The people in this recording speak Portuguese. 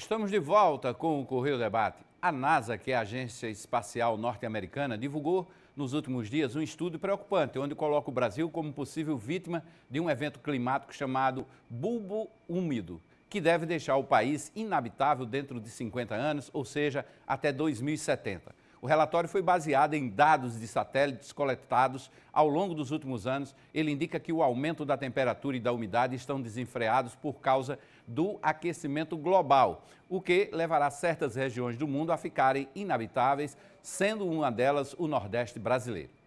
Estamos de volta com o Correio Debate. A NASA, que é a agência espacial norte-americana, divulgou nos últimos dias um estudo preocupante, onde coloca o Brasil como possível vítima de um evento climático chamado bulbo úmido, que deve deixar o país inabitável dentro de 50 anos, ou seja, até 2070. O relatório foi baseado em dados de satélites coletados ao longo dos últimos anos. Ele indica que o aumento da temperatura e da umidade estão desenfreados por causa do aquecimento global, o que levará certas regiões do mundo a ficarem inabitáveis, sendo uma delas o Nordeste brasileiro.